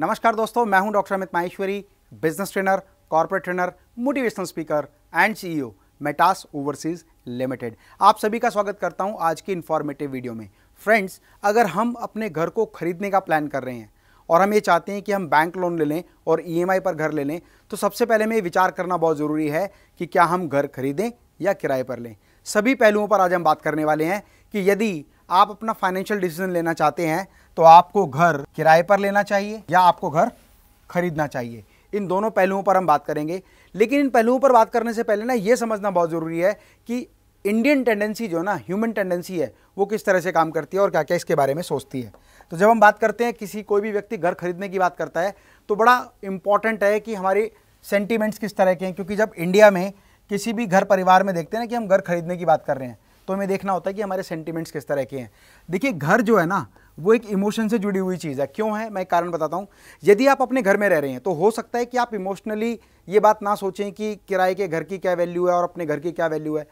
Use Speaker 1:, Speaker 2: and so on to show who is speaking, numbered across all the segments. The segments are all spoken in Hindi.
Speaker 1: नमस्कार दोस्तों मैं हूं doctor Amit Maheshwari business trainer corporate trainer motivational speaker and CEO Metas Overseas Limited आप सभी का स्वागत करता हूं आज की इन्फॉर्मेटिव वीडियो में फ्रेंड्स अगर हम अपने घर को खरीदने का प्लान कर रहे हैं और हम ये चाहते हैं कि हम बैंक लोन ले लें और ई e पर घर ले लें तो सबसे पहले हमें विचार करना बहुत ज़रूरी है कि क्या हम घर खरीदें या किराए पर लें सभी पहलुओं पर आज हम बात करने वाले हैं कि यदि आप अपना फाइनेंशियल डिसीजन लेना चाहते हैं तो आपको घर किराए पर लेना चाहिए या आपको घर खरीदना चाहिए इन दोनों पहलुओं पर हम बात करेंगे लेकिन इन पहलुओं पर बात करने से पहले ना ये समझना बहुत ज़रूरी है कि इंडियन टेंडेंसी जो ना ह्यूमन टेंडेंसी है वो किस तरह से काम करती है और क्या क्या इसके बारे में सोचती है तो जब हम बात करते हैं किसी कोई भी व्यक्ति घर खरीदने की बात करता है तो बड़ा इंपॉर्टेंट है कि हमारी सेंटिमेंट्स किस तरह के हैं क्योंकि जब इंडिया में किसी भी घर परिवार में देखते हैं ना कि हम घर खरीदने की बात कर रहे हैं तो हमें देखना होता है कि हमारे सेंटिमेंट्स किस तरह के हैं देखिए घर जो है ना वो एक इमोशन से जुड़ी हुई चीज़ है क्यों है मैं एक कारण बताता हूँ यदि आप अपने घर में रह रहे हैं तो हो सकता है कि आप इमोशनली ये बात ना सोचें कि किराए के घर की क्या वैल्यू है और अपने घर की क्या वैल्यू है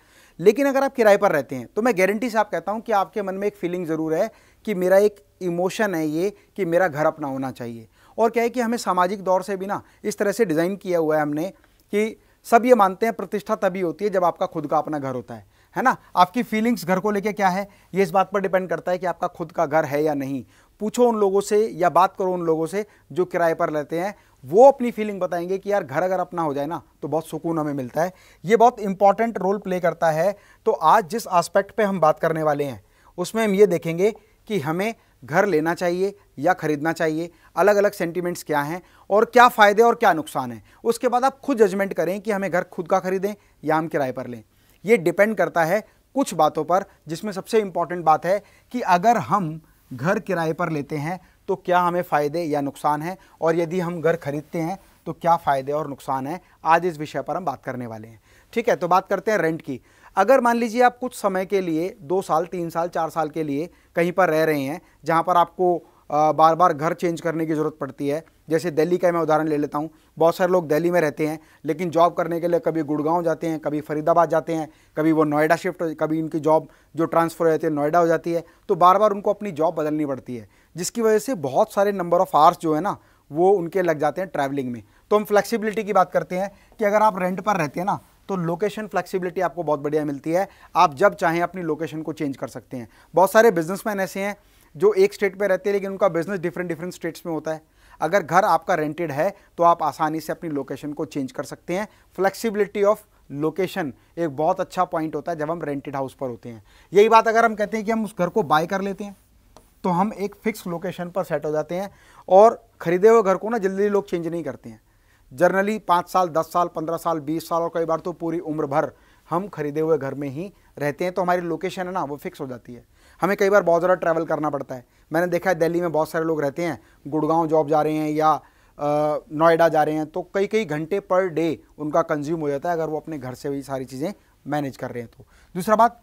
Speaker 1: लेकिन अगर आप किराए पर रहते हैं तो मैं गारंटी से आप कहता हूँ कि आपके मन में एक फीलिंग ज़रूर है कि मेरा एक इमोशन है ये कि मेरा घर अपना होना चाहिए और क्या है कि हमें सामाजिक दौर से भी ना इस तरह से डिज़ाइन किया हुआ है हमने कि सब ये मानते हैं प्रतिष्ठा तभी होती है जब आपका खुद का अपना घर होता है है ना आपकी फीलिंग्स घर को लेके क्या है ये इस बात पर डिपेंड करता है कि आपका खुद का घर है या नहीं पूछो उन लोगों से या बात करो उन लोगों से जो किराए पर रहते हैं वो अपनी फीलिंग बताएंगे कि यार घर अगर अपना हो जाए ना तो बहुत सुकून हमें मिलता है ये बहुत इंपॉर्टेंट रोल प्ले करता है तो आज जिस आस्पेक्ट पे हम बात करने वाले हैं उसमें हम ये देखेंगे कि हमें घर लेना चाहिए या खरीदना चाहिए अलग अलग सेंटीमेंट्स क्या हैं और क्या फ़ायदे और क्या नुकसान हैं उसके बाद आप खुद जजमेंट करें कि हमें घर खुद का खरीदें या हम किराए पर लें ये डिपेंड करता है कुछ बातों पर जिसमें सबसे इम्पॉर्टेंट बात है कि अगर हम घर किराए पर लेते हैं तो क्या हमें फ़ायदे या नुकसान है और यदि हम घर खरीदते हैं तो क्या फ़ायदे और नुकसान है आज इस विषय पर हम बात करने वाले हैं ठीक है तो बात करते हैं रेंट की अगर मान लीजिए आप कुछ समय के लिए दो साल तीन साल चार साल के लिए कहीं पर रह रहे हैं जहाँ पर आपको बार बार घर चेंज करने की ज़रूरत पड़ती है जैसे दिल्ली का मैं उदाहरण ले लेता हूँ बहुत सारे लोग दिल्ली में रहते हैं लेकिन जॉब करने के लिए कभी गुड़गांव जाते हैं कभी फरीदाबाद जाते हैं कभी वो नोएडा शिफ्ट कभी उनकी जॉब जो ट्रांसफ़र हो जाती है नोएडा हो जाती है तो बार बार उनको अपनी जॉब बदलनी पड़ती है जिसकी वजह से बहुत सारे नंबर ऑफ़ आवर्स जो है ना वो उनके लग जाते हैं ट्रैवलिंग में तो हम फ्लेक्सिबिलिटी की बात करते हैं कि अगर आप रेंट पर रहते हैं ना तो लोकेशन फ्लेक्सिबिलिटी आपको बहुत बढ़िया मिलती है आप जब चाहें अपनी लोकेशन को चेंज कर सकते हैं बहुत सारे बिजनेसमैन ऐसे हैं जो एक स्टेट में रहते हैं लेकिन उनका बिजनेस डिफरेंट डिफरेंट स्टेट्स में होता है अगर घर आपका रेंटेड है तो आप आसानी से अपनी लोकेशन को चेंज कर सकते हैं फ्लेक्सिबिलिटी ऑफ लोकेशन एक बहुत अच्छा पॉइंट होता है जब हम रेंटेड हाउस पर होते हैं यही बात अगर हम कहते हैं कि हम उस घर को बाय कर लेते हैं तो हम एक फिक्स लोकेशन पर सेट हो जाते हैं और खरीदे हुए घर को ना जल्दी लोग चेंज नहीं करते हैं जर्नली पाँच साल दस साल पंद्रह साल बीस साल और कई बार तो पूरी उम्र भर हम खरीदे हुए घर में ही रहते हैं तो हमारी लोकेशन है ना वो फिक्स हो जाती है हमें कई बार बहुत ज़्यादा ट्रैवल करना पड़ता है मैंने देखा है दिल्ली में बहुत सारे लोग रहते हैं गुड़गांव जॉब जा रहे हैं या नोएडा जा रहे हैं तो कई कई घंटे पर डे उनका कंज्यूम हो जाता है अगर वो अपने घर से भी सारी चीज़ें मैनेज कर रहे हैं तो दूसरा बात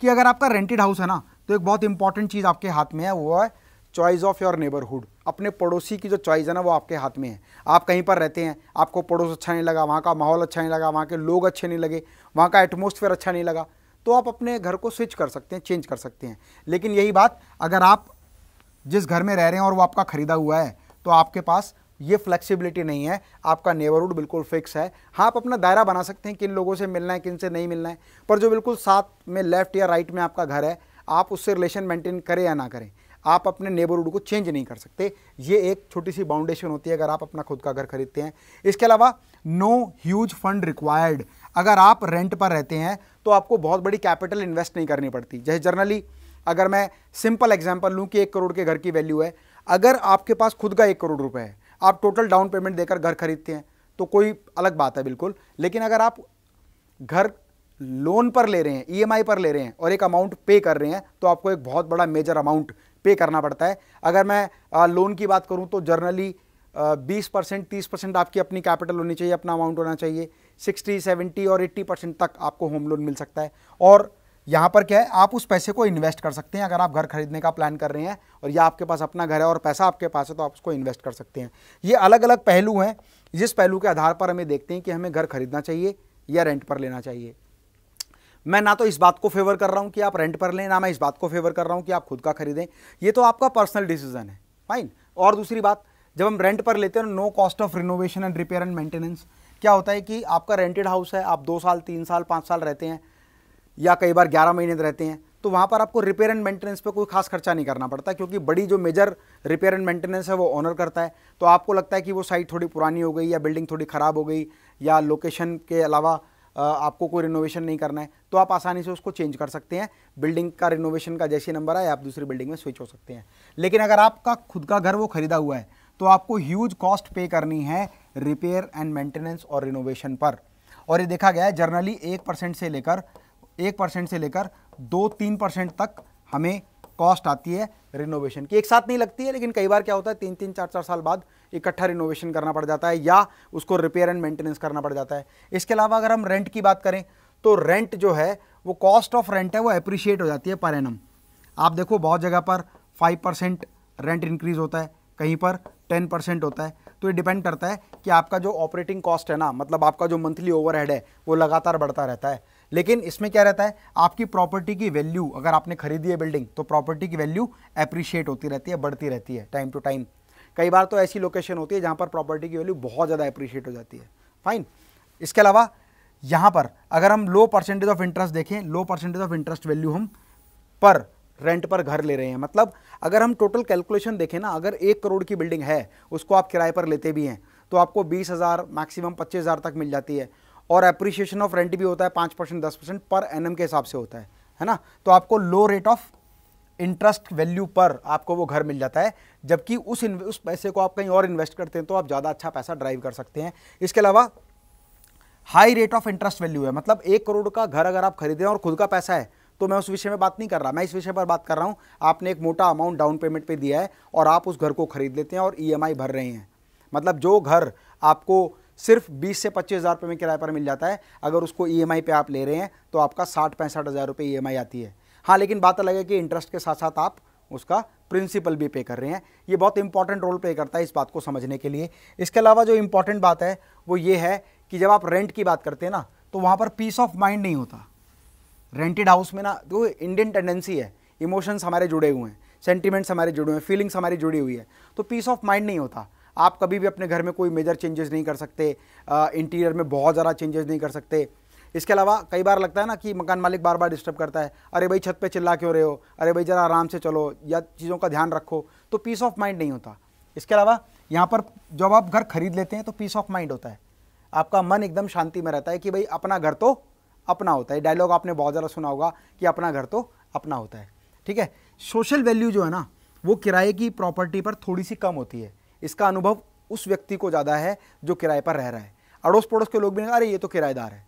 Speaker 1: कि अगर आपका रेंटेड हाउस है ना तो एक बहुत इंपॉर्टेंट चीज़ आपके हाथ में है वो है चॉइस ऑफ योर नेबरहुड अपने पड़ोसी की जो चॉइस है ना वो आपके हाथ में है आप कहीं पर रहते हैं आपको पड़ोस अच्छा नहीं लगा वहाँ का माहौल अच्छा नहीं लगा वहाँ के लोग अच्छे नहीं लगे वहाँ का एटमोसफेयर अच्छा नहीं लगा तो आप अपने घर को स्विच कर सकते हैं चेंज कर सकते हैं लेकिन यही बात अगर आप जिस घर में रह रहे हैं और वो आपका ख़रीदा हुआ है तो आपके पास ये फ्लेक्सिबिलिटी नहीं है आपका नेबरहुड बिल्कुल फिक्स है हाँ आप अपना दायरा बना सकते हैं किन लोगों से मिलना है किन से नहीं मिलना है पर जो बिल्कुल साथ में लेफ़्ट या राइट में आपका घर है आप उससे रिलेशन मेंटेन करें या ना करें आप अपने नेबरहुड को चेंज नहीं कर सकते ये एक छोटी सी बाउंडेशन होती है अगर आप अपना खुद का घर खरीदते हैं इसके अलावा नो ह्यूज फंड रिक्वायर्ड अगर आप रेंट पर रहते हैं तो आपको बहुत बड़ी कैपिटल इन्वेस्ट नहीं करनी पड़ती जैसे जनरली अगर मैं सिंपल एग्जाम्पल लूँ कि एक करोड़ के घर की वैल्यू है अगर आपके पास खुद का एक करोड़ रुपये है आप टोटल डाउन पेमेंट देकर घर खरीदते हैं तो कोई अलग बात है बिल्कुल लेकिन अगर आप घर लोन पर ले रहे हैं ईएमआई e पर ले रहे हैं और एक अमाउंट पे कर रहे हैं तो आपको एक बहुत बड़ा मेजर अमाउंट पे करना पड़ता है अगर मैं लोन की बात करूं तो जर्नली बीस परसेंट तीस परसेंट आपकी अपनी कैपिटल होनी चाहिए अपना अमाउंट होना चाहिए सिक्सटी सेवेंटी और एट्टी परसेंट तक आपको होम लोन मिल सकता है और यहाँ पर क्या है आप उस पैसे को इन्वेस्ट कर सकते हैं अगर आप घर खरीदने का प्लान कर रहे हैं और या आपके पास अपना घर है और पैसा आपके पास है तो आप उसको इन्वेस्ट कर सकते हैं ये अलग अलग पहलू हैं जिस पहलू के आधार पर हमें देखते हैं कि हमें घर खरीदना चाहिए या रेंट पर लेना चाहिए मैं ना तो इस बात को फेवर कर रहा हूँ कि आप रेंट पर लें ना मैं इस बात को फेवर कर रहा हूँ कि आप खुद का खरीदें ये तो आपका पर्सनल डिसीजन है फाइन और दूसरी बात जब हम रेंट पर लेते हैं no cost of renovation and repair and maintenance क्या होता है कि आपका रेंटेड हाउस है आप दो साल तीन साल पाँच साल रहते हैं या कई बार ग्यारह महीने रहते हैं तो वहाँ पर आपको रिपेयर एंड मेंटेनेंस पे कोई खास खर्चा नहीं करना पड़ता क्योंकि बड़ी जो मेजर रिपेयर एंड मेंटेनेंस है वो ऑनर करता है तो आपको लगता है कि वो साइट थोड़ी पुरानी हो गई या बिल्डिंग थोड़ी ख़राब हो गई या लोकेशन के अलावा आपको कोई रिनोवेशन नहीं करना है तो आप आसानी से उसको चेंज कर सकते हैं बिल्डिंग का रिनोवेशन का जैसे नंबर आए आप दूसरी बिल्डिंग में स्विच हो सकते हैं लेकिन अगर आपका खुद का घर वो खरीदा हुआ है तो आपको ह्यूज कॉस्ट पे करनी है रिपेयर एंड मेंटेनेंस और रिनोवेशन पर और ये देखा गया है जर्नली एक परसेंट से लेकर एक परसेंट से लेकर दो तीन परसेंट तक हमें कॉस्ट आती है रिनोवेशन की एक साथ नहीं लगती है लेकिन कई बार क्या होता है तीन तीन चार चार साल बाद इकट्ठा रिनोवेशन करना पड़ जाता है या उसको रिपेयर एंड मेंटेनेंस करना पड़ जाता है इसके अलावा अगर हम रेंट की बात करें तो रेंट जो है वो कॉस्ट ऑफ रेंट है वो अप्रिशिएट हो जाती है पर एनम आप देखो बहुत जगह पर फाइव परसेंट रेंट इंक्रीज़ होता है कहीं पर टेन परसेंट होता है तो ये डिपेंड करता है कि आपका जो ऑपरेटिंग कॉस्ट है ना मतलब आपका जो मंथली ओवरहेड है वो लगातार बढ़ता रहता है लेकिन इसमें क्या रहता है आपकी प्रॉपर्टी की वैल्यू अगर आपने खरीदी है बिल्डिंग तो प्रॉपर्टी की वैल्यू अप्रिशिएट होती रहती है बढ़ती रहती है टाइम टू टाइम कई बार तो ऐसी लोकेशन होती है जहाँ पर प्रॉपर्टी की वैल्यू बहुत ज़्यादा अप्रिशिएट हो जाती है फाइन इसके अलावा यहाँ पर अगर हम लो परसेंटेज ऑफ इंटरेस्ट देखें low percentage of interest value हम पर रेंट पर घर ले रहे हैं मतलब अगर हम टोटल कैलकुलेशन देखें ना अगर एक करोड़ की बिल्डिंग है उसको आप किराए पर लेते भी हैं तो आपको बीस हज़ार मैक्सिमम पच्चीस हज़ार तक मिल जाती है और अप्रिशिएशन ऑफ रेंट भी होता है पाँच परसेंट दस परसेंट पर एन के हिसाब से होता है है ना तो आपको low rate of interest value पर आपको वो घर मिल जाता है जबकि उस उस पैसे को आप कहीं और इन्वेस्ट करते हैं तो आप ज़्यादा अच्छा पैसा ड्राइव कर सकते हैं इसके अलावा high rate of interest value है मतलब एक करोड़ का घर अगर आप खरीदें और खुद का पैसा है तो मैं उस विषय में बात नहीं कर रहा मैं इस विषय पर बात कर रहा हूँ आपने एक मोटा अमाउंट डाउन पेमेंट पे दिया है और आप उस घर को खरीद लेते हैं और ई e भर रहे हैं मतलब जो घर आपको सिर्फ बीस से पच्चीस हज़ार रुपये में किराए पर मिल जाता है अगर उसको ई e पे आप ले रहे हैं तो आपका साठ पैंसठ हज़ार रुपये ई e आती है हाँ लेकिन बात अलग है कि इंटरेस्ट के साथ साथ आप उसका प्रिंसिपल भी पे कर रहे हैं ये बहुत इंपॉर्टेंट रोल प्ले करता है इस बात को समझने के लिए इसके अलावा जो इम्पॉर्टेंट बात है वो ये है कि जब आप रेंट की बात करते हैं ना तो वहाँ पर पीस ऑफ माइंड नहीं होता रेंटेड हाउस में ना तो इंडियन टेंडेंसी है इमोशंस हमारे जुड़े हुए हैं सेंटिमेंट्स हमारे जुड़े हुए हैं फीलिंग्स हमारी जुड़ी हुई है तो पीस ऑफ माइंड नहीं होता आप कभी भी अपने घर में कोई मेजर चेंजेस नहीं कर सकते इंटीरियर में बहुत ज़्यादा चेंजेस नहीं कर सकते इसके अलावा कई बार लगता है ना कि मकान मालिक बार बार डिस्टर्ब करता है अरे भाई छत पे चिल्ला क्यों रहे हो अरे भाई ज़रा आराम से चलो या चीज़ों का ध्यान रखो तो पीस ऑफ माइंड नहीं होता इसके अलावा यहाँ पर जब आप घर खरीद लेते हैं तो पीस ऑफ माइंड होता है आपका मन एकदम शांति में रहता है कि भाई अपना घर तो अपना होता है डायलॉग आपने बहुत ज़्यादा सुना होगा कि अपना घर तो अपना होता है ठीक है सोशल वैल्यू जो है ना वो किराए की प्रॉपर्टी पर थोड़ी सी कम होती है इसका अनुभव उस व्यक्ति को ज़्यादा है जो किराए पर रह रहा है अड़ोस पड़ोस के लोग भी अरे ये तो किराएदार है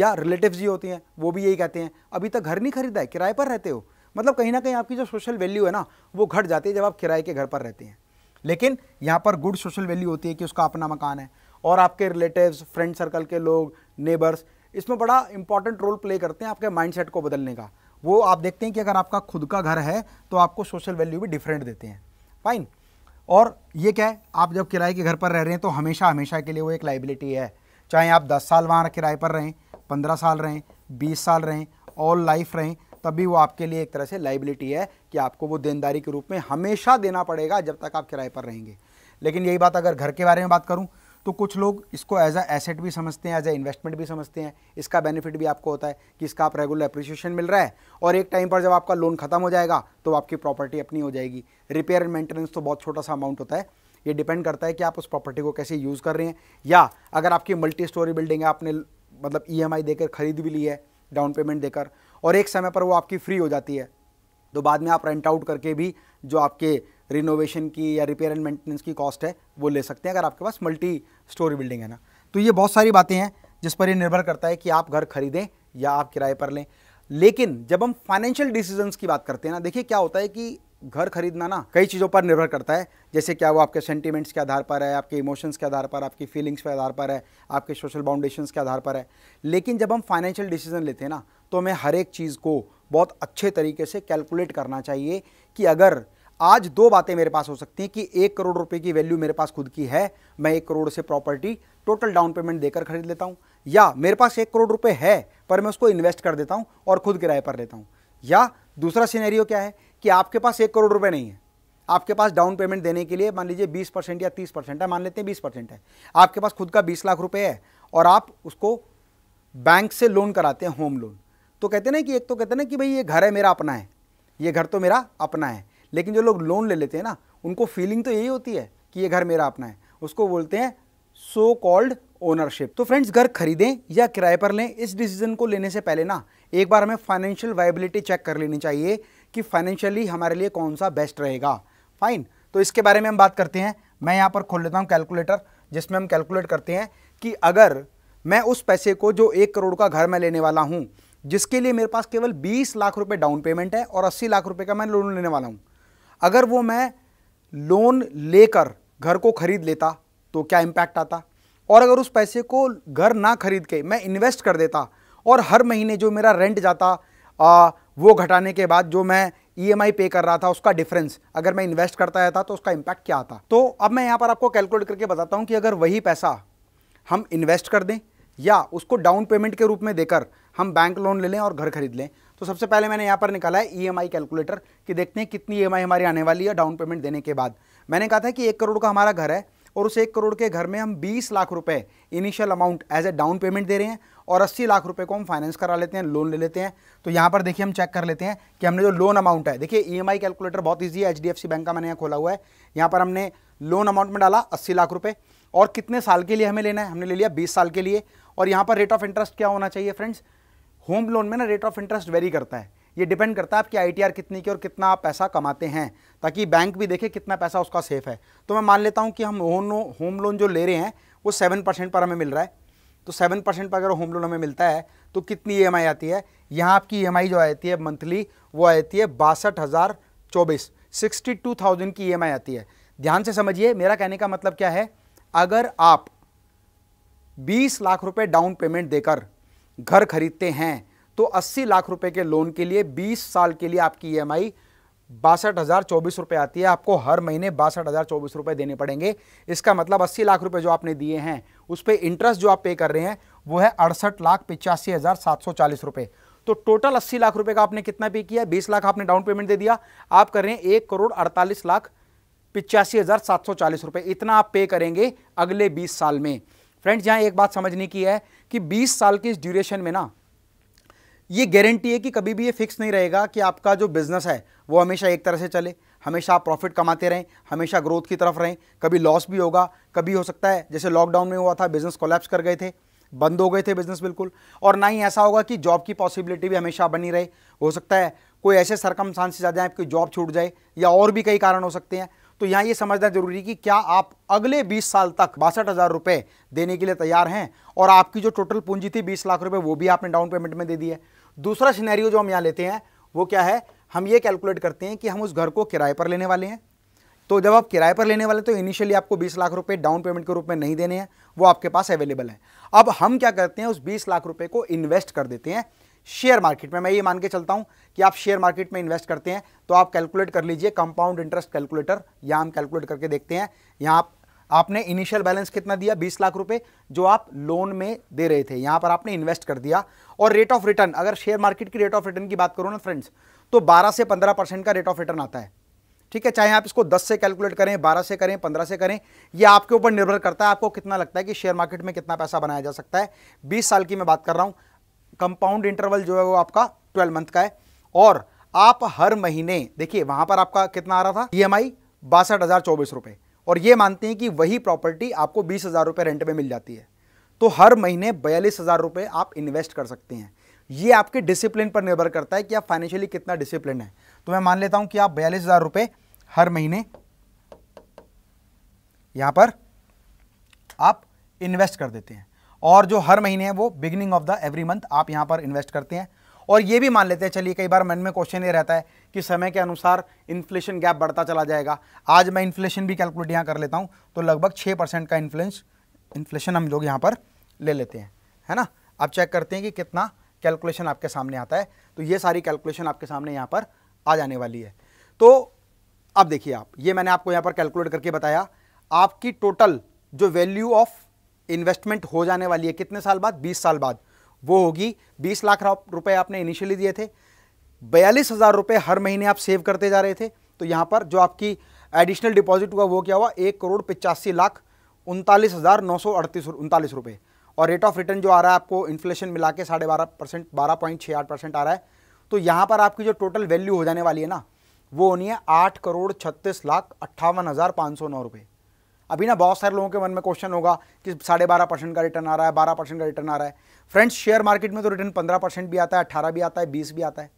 Speaker 1: या रिलेटिव जी होती हैं वो भी यही कहते हैं अभी तक घर नहीं खरीदा है किराए पर रहते हो मतलब कहीं ना कहीं आपकी जो सोशल वैल्यू है ना वो घट जाती है जब आप किराए के घर पर रहते हैं लेकिन यहाँ पर गुड सोशल वैल्यू होती है कि उसका अपना मकान है और आपके रिलेटिव्स फ्रेंड सर्कल के लोग नेबर्स इसमें बड़ा इंपॉर्टेंट रोल प्ले करते हैं आपके माइंडसेट को बदलने का वो आप देखते हैं कि अगर आपका खुद का घर है तो आपको सोशल वैल्यू भी डिफरेंट देते हैं फाइन और ये क्या है आप जब किराए के घर पर रह रहे हैं तो हमेशा हमेशा के लिए वो एक लाइबिलिटी है चाहे आप दस साल वहाँ किराए पर रहें पंद्रह साल रहें बीस साल रहें ऑल लाइफ रहें तब भी वो आपके लिए एक तरह से लाइबिलिटी है कि आपको वो देनदारी के रूप में हमेशा देना पड़ेगा जब तक आप किराए पर रहेंगे लेकिन यही बात अगर घर के बारे में बात करूँ तो कुछ लोग इसको एज अ एसेट भी समझते हैं एज अ इन्वेस्टमेंट भी समझते हैं इसका बेनिफिट भी आपको होता है कि इसका आप रेगुलर अप्रिसिएशन मिल रहा है और एक टाइम पर जब आपका लोन खत्म हो जाएगा तो आपकी प्रॉपर्टी अपनी हो जाएगी रिपेयर एंड मेंटेनेंस तो बहुत छोटा सा अमाउंट होता है ये डिपेंड करता है कि आप उस प्रॉपर्टी को कैसे यूज़ कर रहे हैं या अगर आपकी मल्टी स्टोरी बिल्डिंग है आपने मतलब ई e देकर खरीद भी ली है डाउन पेमेंट देकर और एक समय पर वो आपकी फ्री हो जाती है तो बाद में आप रेंट आउट करके भी जो आपके रिनोवेशन की या रिपेयर एंड मेंटेनेंस की कॉस्ट है वो ले सकते हैं अगर आपके पास मल्टी स्टोरी बिल्डिंग है ना तो ये बहुत सारी बातें हैं जिस पर ये निर्भर करता है कि आप घर खरीदें या आप किराए पर लें लेकिन जब हम फाइनेंशियल डिसीजंस की बात करते हैं ना देखिए क्या होता है कि घर खरीदना ना कई चीज़ों पर निर्भर करता है जैसे क्या वो आपके सेंटीमेंट्स के आधार पर है आपके इमोशंस के आधार पर आपकी फीलिंग्स के आधार पर है आपके सोशल बाउंडेशंस के आधार पर है लेकिन जब हम फाइनेंशियल डिसीजन लेते हैं ना तो हमें हर एक चीज़ को बहुत अच्छे तरीके से कैलकुलेट करना चाहिए कि अगर आज दो बातें मेरे पास हो सकती हैं कि एक करोड़ रुपए की वैल्यू मेरे पास खुद की है मैं एक करोड़ से प्रॉपर्टी टोटल डाउन पेमेंट देकर खरीद लेता हूँ या मेरे पास एक करोड़ रुपए है पर मैं उसको इन्वेस्ट कर देता हूँ और खुद किराए पर लेता हूँ या दूसरा सिनेरियो क्या है कि आपके पास एक करोड़ रुपये नहीं है आपके पास डाउन पेमेंट देने के लिए मान लीजिए बीस परसेंट या तीस परसेंट है मान लेते हैं बीस परसेंट है आपके पास खुद का बीस लाख रुपये है और आप उसको बैंक से लोन कराते हैं होम लोन तो कहते ना कि एक तो कहते ना कि भाई ये घर है मेरा अपना है ये घर तो मेरा अपना है लेकिन जो लोग लोन ले लेते हैं ना उनको फीलिंग तो यही होती है कि ये घर मेरा अपना है उसको बोलते हैं सो कॉल्ड ओनरशिप तो फ्रेंड्स घर खरीदें या किराए पर लें इस डिसीजन को लेने से पहले ना एक बार हमें फाइनेंशियल वाइबिलिटी चेक कर लेनी चाहिए कि फाइनेंशियली हमारे लिए कौन सा बेस्ट रहेगा फाइन तो इसके बारे में हम बात करते हैं मैं यहाँ पर खोल लेता हूँ कैलकुलेटर जिसमें हम कैलकुलेट करते हैं कि अगर मैं उस पैसे को जो एक करोड़ का घर मैं लेने वाला हूँ जिसके लिए मेरे पास केवल 20 लाख रुपए डाउन पेमेंट है और 80 लाख रुपए का मैं लोन लेने वाला हूँ अगर वो मैं लोन लेकर घर को खरीद लेता तो क्या इम्पैक्ट आता और अगर उस पैसे को घर ना खरीद के मैं इन्वेस्ट कर देता और हर महीने जो मेरा रेंट जाता आ, वो घटाने के बाद जो मैं ई e पे कर रहा था उसका डिफरेंस अगर मैं इन्वेस्ट करता रहता तो उसका इम्पैक्ट क्या आता तो अब मैं यहाँ पर आपको कैलकुलेट करके बताता हूँ कि अगर वही पैसा हम इन्वेस्ट कर दें या उसको डाउन पेमेंट के रूप में देकर हम बैंक लोन ले लें और घर खरीद लें तो सबसे पहले मैंने यहाँ पर निकाला है ई e कैलकुलेटर कि देखते हैं कितनी ई e हमारी आने वाली है डाउन पेमेंट देने के बाद मैंने कहा था कि एक करोड़ का हमारा घर है और उस एक करोड़ के घर में हम 20 लाख रुपए initial amount as a down payment दे रहे हैं और 80 लाख रुपए को हम फाइनेंस करा लेते हैं लोन ले लेते हैं तो यहाँ पर देखिए हम चेक कर लेते हैं कि हमने जो लोन अमाउंट है देखिए ईएमआई e कैलकुलेटर बहुत ईजी है एच बैंक का मैंने यहाँ खोला हुआ है यहाँ पर हमने लोन अमाउंट में डाला अस्सी लाख रुपये और कितने साल के लिए हमें लेना है हमने ले लिया बीस साल के लिए और यहाँ पर रेट ऑफ इंटरेस्ट क्या होना चाहिए फ्रेंड्स होम लोन में ना रेट ऑफ इंटरेस्ट वेरी करता है ये डिपेंड करता है आपकी आईटीआर कितनी की और कितना आप पैसा कमाते हैं ताकि बैंक भी देखे कितना पैसा उसका सेफ है तो मैं मान लेता हूँ कि हम होम लोन होम लोन जो ले रहे हैं वो सेवन परसेंट पर हमें मिल रहा है तो सेवन परसेंट पर अगर होम लोन हमें मिलता है तो कितनी ई e आती है यहाँ आपकी ई e जो आती है मंथली वो आती है बासठ हज़ार चौबीस सिक्सटी टू थाउजेंड की ई e आती है ध्यान से समझिए मेरा कहने का मतलब क्या है अगर आप बीस लाख रुपए डाउन पेमेंट देकर घर खरीदते हैं तो 80 लाख रुपए के लोन के लिए 20 साल के लिए आपकी ई एम आई बासठ हज़ार चौबीस रुपये आती है आपको हर महीने बासठ हज़ार चौबीस रुपये देने पड़ेंगे इसका मतलब अस्सी लाख रुपये जो आपने दिए हैं उस पर इंटरेस्ट जो आप पे कर रहे हैं वो है अड़सठ लाख पिचासी हज़ार सात सौ चालीस रुपये तो टोटल अस्सी लाख रुपये का आपने कितना पे किया बीस लाख आपने डाउन पेमेंट दे दिया आप कर रहे हैं एक करोड़ अड़तालीस लाख पिचासी हज़ार सात सौ चालीस रुपये इतना आप पे करेंगे अगले बीस साल में फ्रेंड्स यहाँ एक बात समझने की है कि 20 साल के इस ड्यूरेशन में ना ये गारंटी है कि कभी भी ये फिक्स नहीं रहेगा कि आपका जो बिज़नेस है वो हमेशा एक तरह से चले हमेशा आप प्रॉफिट कमाते रहें हमेशा ग्रोथ की तरफ रहें कभी लॉस भी होगा कभी हो सकता है जैसे लॉकडाउन में हुआ था बिज़नेस कोलैप्स कर गए थे बंद हो गए थे बिज़नेस बिल्कुल और ना ही ऐसा होगा कि जॉब की पॉसिबिलिटी भी हमेशा बनी रहे हो सकता है कोई ऐसे सरकम चांसेस आ जाए आपकी जॉब छूट जाए या और भी कई कारण हो सकते हैं तो यहाँ ये समझना जरूरी कि क्या आप अगले 20 साल तक बासठ हज़ार रुपये देने के लिए तैयार हैं और आपकी जो टोटल पूंजी थी 20 लाख रुपए वो भी आपने डाउन पेमेंट में दे दी है दूसरा सिनेरियो जो हम यहाँ लेते हैं वो क्या है हम ये कैलकुलेट करते हैं कि हम उस घर को किराए पर लेने वाले हैं तो जब आप किराए पर लेने वाले तो इनिशियली आपको बीस लाख रुपए डाउन पेमेंट के रूप में नहीं देने हैं वो आपके पास अवेलेबल है अब हम क्या करते हैं उस बीस लाख रुपए को इन्वेस्ट कर देते हैं शेयर मार्केट में मैं ये मान के चलता हूँ कि आप शेयर मार्केट में इन्वेस्ट करते हैं तो आप कैलकुलेट कर लीजिए कंपाउंड इंटरेस्ट कैलकुलेटर या हम कैलकुलेट करके देखते हैं यहाँ आप आपने इनिशियल बैलेंस कितना दिया 20 लाख रुपए जो आप लोन में दे रहे थे यहाँ पर आपने इन्वेस्ट कर दिया और रेट ऑफ रिटर्न अगर शेयर मार्केट की रेट ऑफ रिटर्न की बात करो ना फ्रेंड्स तो 12 से 15 परसेंट का रेट ऑफ रिटर्न आता है ठीक है चाहे आप इसको 10 से कैलकुलेट करें 12 से करें 15 से करें ये आपके ऊपर निर्भर करता है आपको कितना लगता है कि शेयर मार्केट में कितना पैसा बनाया जा सकता है बीस साल की मैं बात कर रहा हूँ कंपाउंड इंटरवल जो है वो आपका ट्वेल्व मंथ का है और आप हर महीने देखिए वहां पर आपका कितना आ रहा था ई एम आई बासठ हज़ार चौबीस रुपए और ये मानते हैं कि वही प्रॉपर्टी आपको बीस हज़ार रुपये रेंट में मिल जाती है तो हर महीने बयालीस हज़ार रुपये आप इन्वेस्ट कर सकते हैं ये आपके डिसिप्लिन पर निर्भर करता है कि आप फाइनेंशियली कितना डिसिप्लिन है तो मैं मान लेता हूं कि आप बयालीस हज़ार रुपये हर महीने यहां पर आप इन्वेस्ट कर देते हैं और जो हर महीने है वो beginning of the every month आप यहाँ पर इन्वेस्ट करते हैं और ये भी मान लेते हैं चलिए कई बार मन में क्वेश्चन ये रहता है कि समय के अनुसार इन्फ्लेशन गैप बढ़ता चला जाएगा आज मैं इन्फ्लेशन भी कैलकुलेट यहाँ कर लेता हूँ तो लगभग छः परसेंट का इन्फ्लेंस इन्फ्लेशन हम लोग यहाँ पर ले लेते हैं है ना आप चेक करते हैं कि कितना कैलकुलेशन आपके सामने आता है तो ये सारी कैलकुलेशन आपके सामने यहाँ पर आ जाने वाली है तो अब देखिए आप ये मैंने आपको यहाँ पर कैलकुलेट करके बताया आपकी टोटल जो वैल्यू ऑफ इन्वेस्टमेंट हो जाने वाली है कितने साल बाद 20 साल बाद वो होगी 20 लाख रुपए आपने इनिशियली दिए थे बयालीस हज़ार रुपये हर महीने आप सेव करते जा रहे थे तो यहाँ पर जो आपकी एडिशनल डिपॉजिट हुआ वो क्या हुआ एक करोड़ पिचासी लाख उनतालीस हज़ार नौ सौ अड़तीस उनतालीस रुपये और रेट ऑफ रिटर्न जो आ रहा है आपको इन्फ्लेशन मिला के साढ़े बारह परसेंट बारह पॉइंट छः आठ परसेंट आ रहा है तो यहाँ पर आपकी जो टोटल वैल्यू हो जाने वाली है ना वो होनी है आठ करोड़ छत्तीस लाख अट्ठावन हज़ार पाँच सौ नौ रुपये अभी ना बहुत सारे लोगों के मन में क्वेश्चन होगा कि साढ़े बारह परसेंट का रिटर्न आ रहा है बारह परसेंट का रिटर्न आ रहा है फ्रेंड्स शेयर मार्केट में तो रिटर्न पंद्रह परसेंट भी आता है अठारह भी आता है बीस भी आता है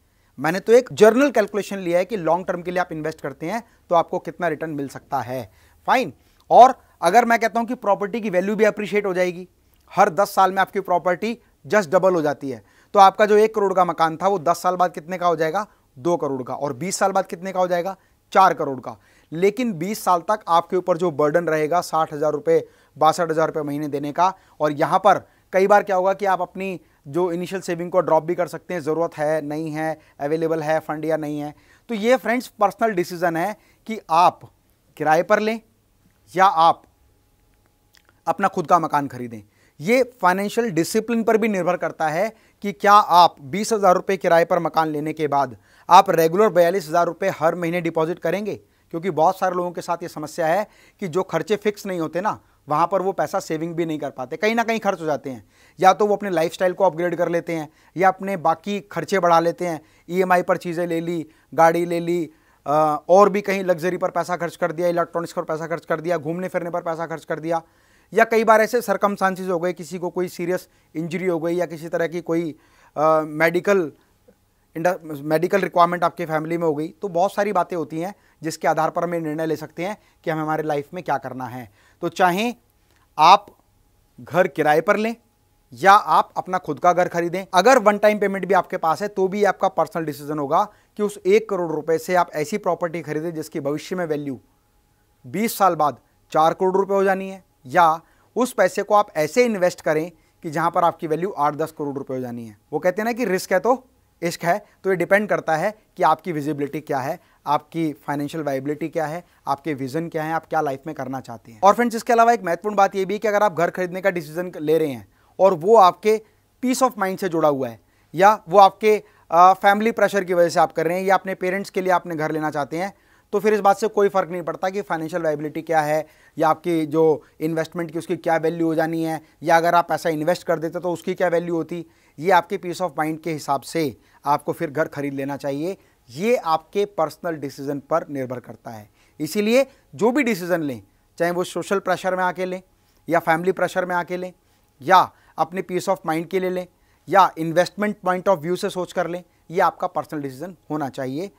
Speaker 1: मैंने तो एक जर्नल कैलकुलेशन लिया है कि लॉन्ग टर्म के लिए आप इन्वेस्ट करते हैं तो आपको कितना रिटर्न मिल सकता है फाइन और अगर मैं कहता हूं कि प्रॉपर्टी की वैल्यू भी अप्रिशिएट हो जाएगी हर दस साल में आपकी प्रॉपर्टी जस्ट डबल हो जाती है तो आपका जो एक करोड़ का मकान था वो दस साल बाद कितने का हो जाएगा दो करोड़ का और बीस साल बाद कितने का हो जाएगा चार करोड़ का लेकिन 20 साल तक आपके ऊपर जो बर्डन रहेगा साठ हज़ार रुपये बासठ हज़ार रुपये महीने देने का और यहाँ पर कई बार क्या होगा कि आप अपनी जो इनिशियल सेविंग को ड्रॉप भी कर सकते हैं ज़रूरत है नहीं है अवेलेबल है फंड या नहीं है तो ये फ्रेंड्स पर्सनल डिसीज़न है कि आप किराए पर लें या आप अपना खुद का मकान खरीदें ये फाइनेंशियल डिसिप्लिन पर भी निर्भर करता है कि क्या आप बीस हज़ार रुपये किराए पर मकान लेने के बाद आप रेगुलर बयालीस हज़ार रुपये हर महीने डिपॉजिट करेंगे क्योंकि बहुत सारे लोगों के साथ ये समस्या है कि जो खर्चे फिक्स नहीं होते ना वहाँ पर वो पैसा सेविंग भी नहीं कर पाते कहीं ना कहीं खर्च हो जाते हैं या तो वो अपने लाइफस्टाइल को अपग्रेड कर लेते हैं या अपने बाकी खर्चे बढ़ा लेते हैं ईएमआई e पर चीज़ें ले ली गाड़ी ले ली और भी कहीं लग्जरी पर पैसा खर्च कर दिया इलेक्ट्रॉनिक्स पर पैसा खर्च कर दिया घूमने फिरने पर पैसा खर्च कर दिया या कई बार ऐसे सरकम हो गए किसी को कोई सीरियस इंजरी हो गई या किसी तरह की कोई मेडिकल uh, मेडिकल रिक्वायरमेंट आपके फैमिली में हो गई तो बहुत सारी बातें होती हैं जिसके आधार पर हमें निर्णय ले सकते हैं कि हमें हमारे लाइफ में क्या करना है तो चाहे आप घर किराए पर लें या आप अपना खुद का घर खरीदें अगर वन टाइम पेमेंट भी आपके पास है तो भी आपका पर्सनल डिसीजन होगा कि उस एक करोड़ रुपए से आप ऐसी प्रॉपर्टी खरीदें जिसकी भविष्य में वैल्यू 20 साल बाद चार करोड़ रुपए हो जानी है या उस पैसे को आप ऐसे इन्वेस्ट करें कि जहां पर आपकी वैल्यू आठ दस करोड़ रुपए हो जानी है वो कहते हैं ना कि रिस्क है तो इश्क है तो ये डिपेंड करता है कि आपकी विजिबिलिटी क्या है आपकी फाइनेंशियल वाइबिलिटी क्या है आपके विजन क्या है आप क्या लाइफ में करना चाहते हैं और फ्रेंड्स इसके अलावा एक महत्वपूर्ण बात यह भी है कि अगर आप घर खरीदने का डिसीजन ले रहे हैं और वो आपके पीस ऑफ माइंड से जुड़ा हुआ है या वो आपके फैमिली प्रेशर की वजह से आप कर रहे हैं या अपने पेरेंट्स के लिए आपने घर लेना चाहते हैं तो फिर इस बात से कोई फ़र्क नहीं पड़ता कि फाइनेंशियल वाइबिलिटी क्या है या आपकी जो इन्वेस्टमेंट की उसकी क्या वैल्यू हो जानी है या अगर आप पैसा इन्वेस्ट कर देते तो उसकी क्या वैल्यू होती ये आपके पीस ऑफ माइंड के हिसाब से आपको फिर घर खरीद लेना चाहिए ये आपके पर्सनल डिसीजन पर निर्भर करता है इसीलिए जो भी डिसीजन लें चाहे वो सोशल प्रेशर में आके लें या फैमिली प्रेशर में आके लें या अपने पीस ऑफ माइंड के लिए लें या इन्वेस्टमेंट पॉइंट ऑफ व्यू से सोच कर लें ये आपका पर्सनल डिसीजन होना चाहिए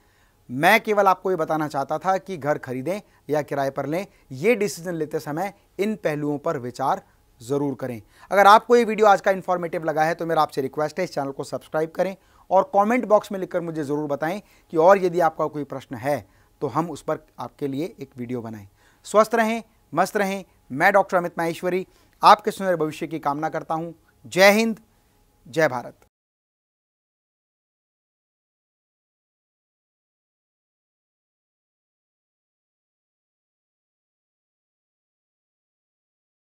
Speaker 1: मैं केवल आपको ये बताना चाहता था कि घर खरीदें या किराए पर लें ये डिसीजन लेते समय इन पहलुओं पर विचार ज़रूर करें अगर आपको ये वीडियो आज का इन्फॉर्मेटिव लगा है तो मेरा आपसे रिक्वेस्ट है इस चैनल को सब्सक्राइब करें और कमेंट बॉक्स में लिखकर मुझे ज़रूर बताएं कि और यदि आपका कोई प्रश्न है तो हम उस पर आपके लिए एक वीडियो बनाएं स्वस्थ रहें मस्त रहें मैं डॉक्टर अमित माहेश्वरी आपके सुंदर भविष्य की कामना करता हूँ जय हिंद जय भारत